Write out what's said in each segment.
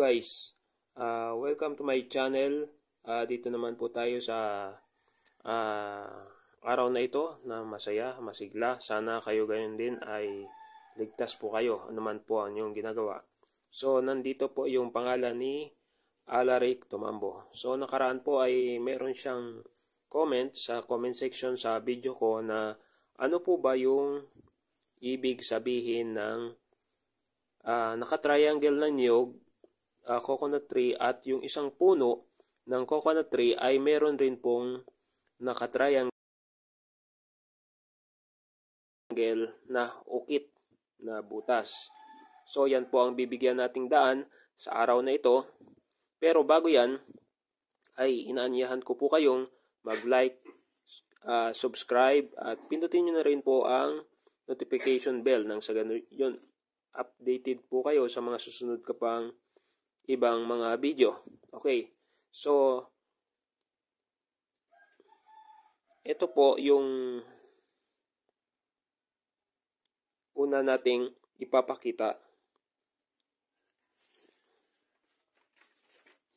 guys, uh, welcome to my channel. Uh, dito naman po tayo sa uh, araw na ito na masaya, masigla. Sana kayo ganyan din ay ligtas po kayo Ano man po ang yung ginagawa. So nandito po yung pangalan ni Alaric Tumambo. So nakaraan po ay meron siyang comment sa comment section sa video ko na ano po ba yung ibig sabihin ng uh, nakatriangle na niyog uh, coconut tree at yung isang puno ng coconut tree ay meron rin pong nakatriangle na ukit na butas. So yan po ang bibigyan nating daan sa araw na ito. Pero bago yan, ay inaanyahan ko po kayong mag-like, uh, subscribe, at pindutin nyo na rin po ang notification bell nang sa ganun yun updated po kayo sa mga susunod ka pang ibang mga video. Okay. So, ito po yung una nating ipapakita.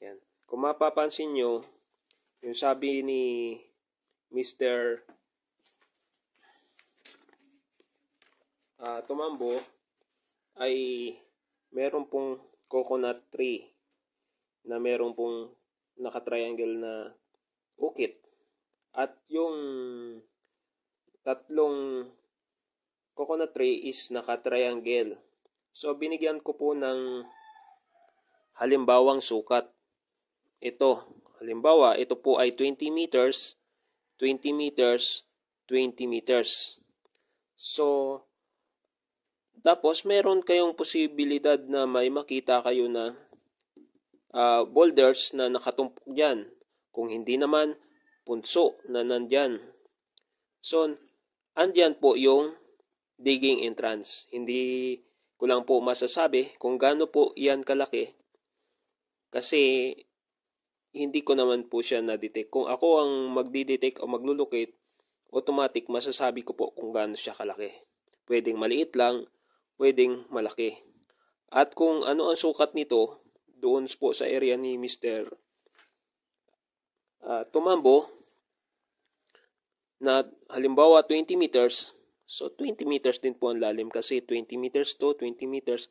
Yan. Kung mapapansin nyo, yung sabi ni Mr. Uh, ah, Tumambo ay meron pong coconut tree na meron pong naka-triangle na ukit. At yung tatlong coconut tree is naka-triangle. So, binigyan ko po ng halimbawang sukat. Ito, halimbawa, ito po ay 20 meters, 20 meters, 20 meters. So, tapos meron kayong posibilidad na may makita kayo na uh, boulders na nakatumpok dyan. Kung hindi naman, punso na nandyan. So, andyan po yung digging entrance. Hindi ko lang po masasabi kung gaano po yan kalaki. Kasi, hindi ko naman po siya na-detect. Kung ako ang magdi-detect o mag-locate, automatic masasabi ko po kung gaano siya kalaki. Pwedeng maliit lang, pwedeng malaki. At kung ano ang sukat nito, doon po sa area ni Mr. Uh, ah, Tumambo na halimbawa 20 meters, so 20 meters din po ang lalim kasi 20 meters to 20 meters,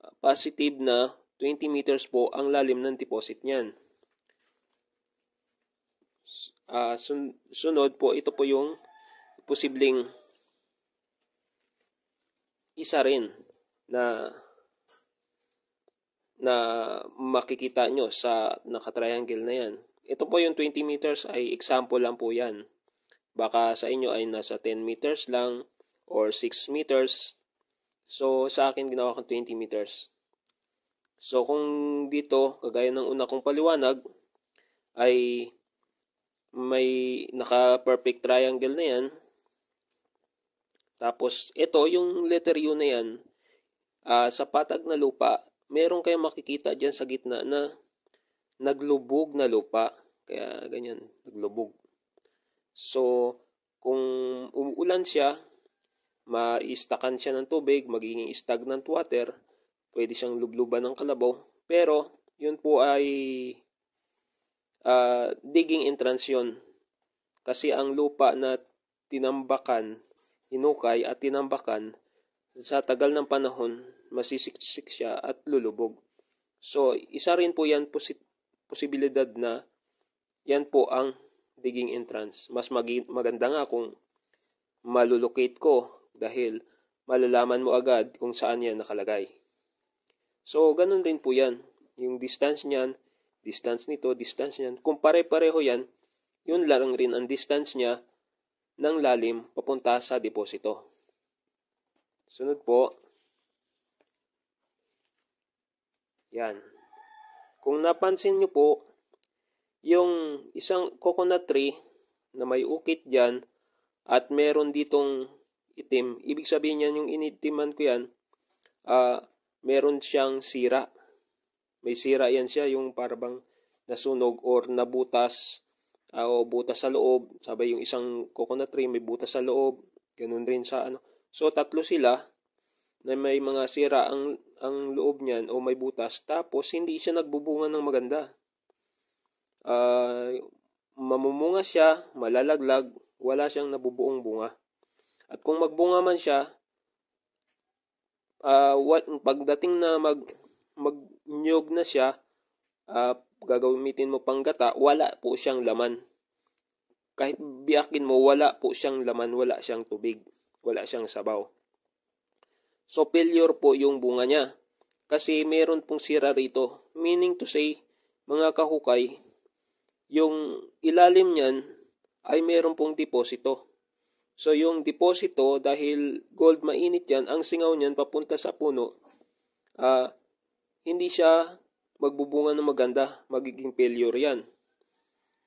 uh, positive na 20 meters po ang lalim ng deposit niyan. Uh, sun sunod po, ito po yung posibleng isa rin na na makikita nyo sa nakatriangle na yan. Ito po yung 20 meters ay example lang po yan. Baka sa inyo ay nasa 10 meters lang or 6 meters. So sa akin ginawa ko 20 meters. So kung dito, kagaya ng una kong paliwanag, ay may naka-perfect triangle na yan. Tapos ito, yung letter U na yan, uh, sa patag na lupa, meron kayong makikita dyan sa gitna na naglubog na lupa. Kaya ganyan, naglubog. So, kung umuulan siya, maistakan siya ng tubig, magiging stagnant water, pwede siyang lubluban ng kalabaw. Pero, yun po ay uh, digging entrance yun. Kasi ang lupa na tinambakan, inukay at tinambakan, sa tagal ng panahon, masisiksik siya at lulubog. So, isa rin po yan posi- posibilidad na yan po ang digging entrance. Mas mag- maganda nga kung malulocate ko dahil malalaman mo agad kung saan yan nakalagay. So, ganun rin po yan. Yung distance niyan, distance nito, distance niyan. Kung pare-pareho yan, yun lang rin ang distance niya ng lalim papunta sa deposito. Sunod po, Yan. Kung napansin nyo po, yung isang coconut tree na may ukit dyan at meron ditong itim, ibig sabihin yan yung initiman ko yan, uh, meron siyang sira. May sira yan siya, yung parang nasunog or nabutas uh, o butas sa loob. Sabay yung isang coconut tree may butas sa loob. Ganun rin sa ano. So, tatlo sila na may mga sira. Ang ang loob niyan o may butas tapos hindi siya nagbubunga ng maganda. Uh, mamumunga siya, malalaglag, wala siyang nabubuong bunga. At kung magbunga man siya, uh, ah, what, pagdating na mag magnyog na siya, uh, gagamitin mo pang gata, wala po siyang laman. Kahit biyakin mo, wala po siyang laman, wala siyang tubig, wala siyang sabaw. So failure po yung bunga niya. Kasi meron pong sira rito. Meaning to say, mga kahukay, yung ilalim niyan ay meron pong deposito. So yung deposito, dahil gold mainit yan, ang singaw niyan papunta sa puno, uh, hindi siya magbubunga ng maganda, magiging failure yan.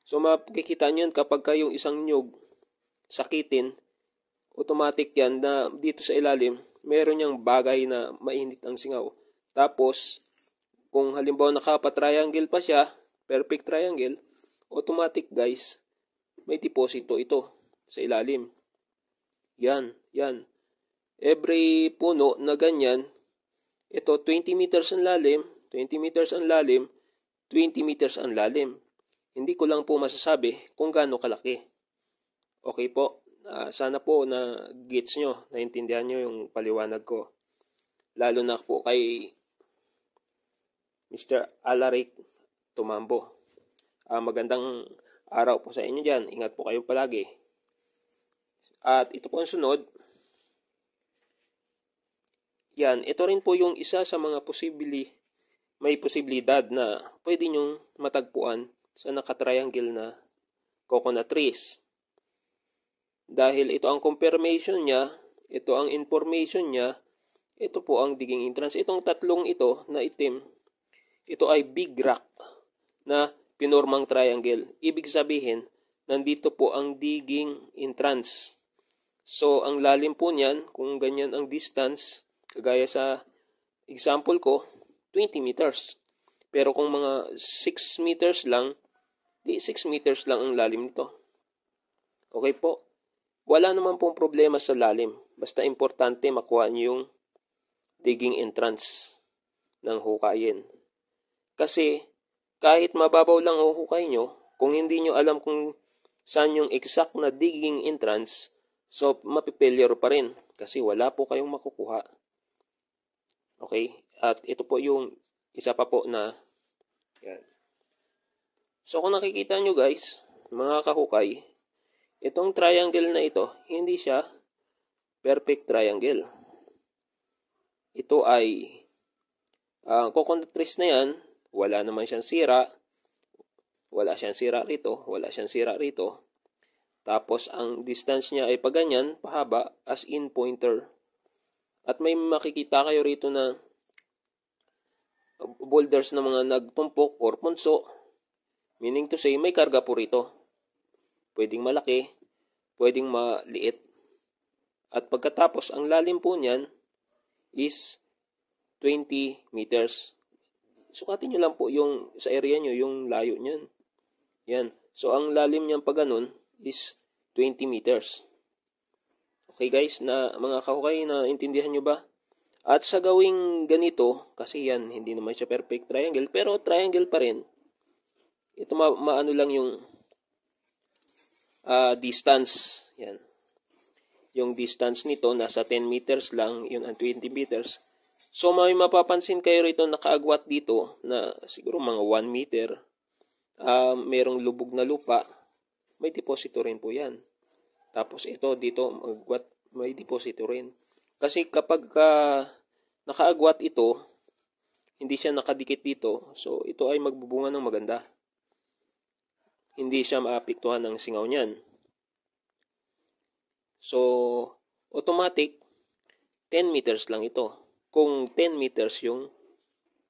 So makikita niyo kapag kayong isang nyug sakitin, automatic yan na dito sa ilalim, meron yang bagay na mainit ang singaw. Tapos, kung halimbawa nakapa-triangle pa siya, perfect triangle, automatic guys, may deposito ito sa ilalim. Yan, yan. Every puno na ganyan, ito 20 meters ang lalim, 20 meters ang lalim, 20 meters ang lalim. Hindi ko lang po masasabi kung gaano kalaki. Okay po. Uh, sana po na gets nyo, naintindihan nyo yung paliwanag ko. Lalo na po kay Mr. Alaric Tumambo. Uh, magandang araw po sa inyo dyan. Ingat po kayo palagi. At ito po ang sunod. Yan, ito rin po yung isa sa mga posibili, may posibilidad na pwede nyong matagpuan sa nakatriangle na coconut trees. Dahil ito ang confirmation niya, ito ang information niya, ito po ang digging entrance. Itong tatlong ito na itim, ito ay big rock na pinormang triangle. Ibig sabihin, nandito po ang digging entrance. So, ang lalim po niyan, kung ganyan ang distance, kagaya sa example ko, 20 meters. Pero kung mga 6 meters lang, di 6 meters lang ang lalim nito. Okay po. Wala naman pong problema sa lalim. Basta importante makuha niyo yung digging entrance ng hukayin. Kasi kahit mababaw lang huhukay nyo, kung hindi nyo alam kung saan yung exact na digging entrance, so mapipailure pa rin kasi wala po kayong makukuha. Okay? At ito po yung isa pa po na yan. So kung nakikita nyo guys, mga kahukay, Itong triangle na ito, hindi siya perfect triangle. Ito ay, ang uh, coconut na yan, wala naman siyang sira. Wala siyang sira rito, wala siyang sira rito. Tapos, ang distance niya ay paganyan, pahaba, as in pointer. At may makikita kayo rito na boulders na mga nagtumpok or punso. Meaning to say, may karga po rito. Pwedeng malaki, pwedeng maliit. At pagkatapos, ang lalim po niyan is 20 meters. Sukatin nyo lang po yung sa area nyo, yung layo niyan. Yan. So, ang lalim niyan pa ganun is 20 meters. Okay guys, na mga kahukay, na intindihan nyo ba? At sa gawing ganito, kasi yan, hindi naman siya perfect triangle, pero triangle pa rin. Ito ma maano lang yung uh, distance. Yan. Yung distance nito, nasa 10 meters lang, yun ang 20 meters. So, may mapapansin kayo rito nakaagwat dito na siguro mga 1 meter. Uh, merong lubog na lupa. May deposito rin po yan. Tapos ito dito, agwat, may deposito rin. Kasi kapag ka nakaagwat ito, hindi siya nakadikit dito. So, ito ay magbubunga ng maganda hindi siya maapektuhan ng singaw niyan. So, automatic, 10 meters lang ito. Kung 10 meters yung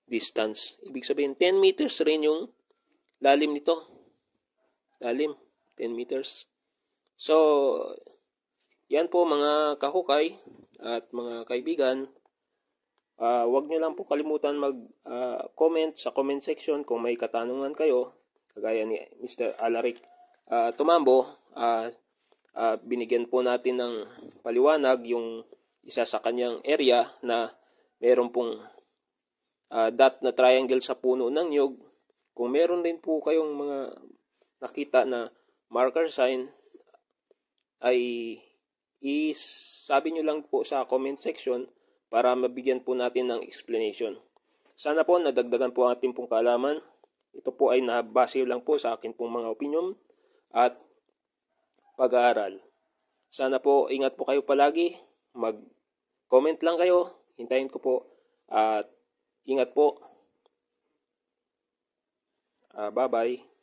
distance. Ibig sabihin, 10 meters rin yung lalim nito. Lalim, 10 meters. So, yan po mga kahukay at mga kaibigan. Uh, ah, wag nyo lang po kalimutan mag-comment ah, uh, sa comment section kung may katanungan kayo kagaya ni Mr. Alaric uh, Tumambo, uh, uh, binigyan po natin ng paliwanag yung isa sa kanyang area na meron pong uh, dot na triangle sa puno ng nyug. Kung meron din po kayong mga nakita na marker sign, ay isabi nyo lang po sa comment section para mabigyan po natin ng explanation. Sana po nadagdagan po ang ating pong kaalaman. Ito po ay nabase lang po sa akin pong mga opinion at pag-aaral. Sana po ingat po kayo palagi. Mag-comment lang kayo. Hintayin ko po. At ingat po. Uh, bye-bye.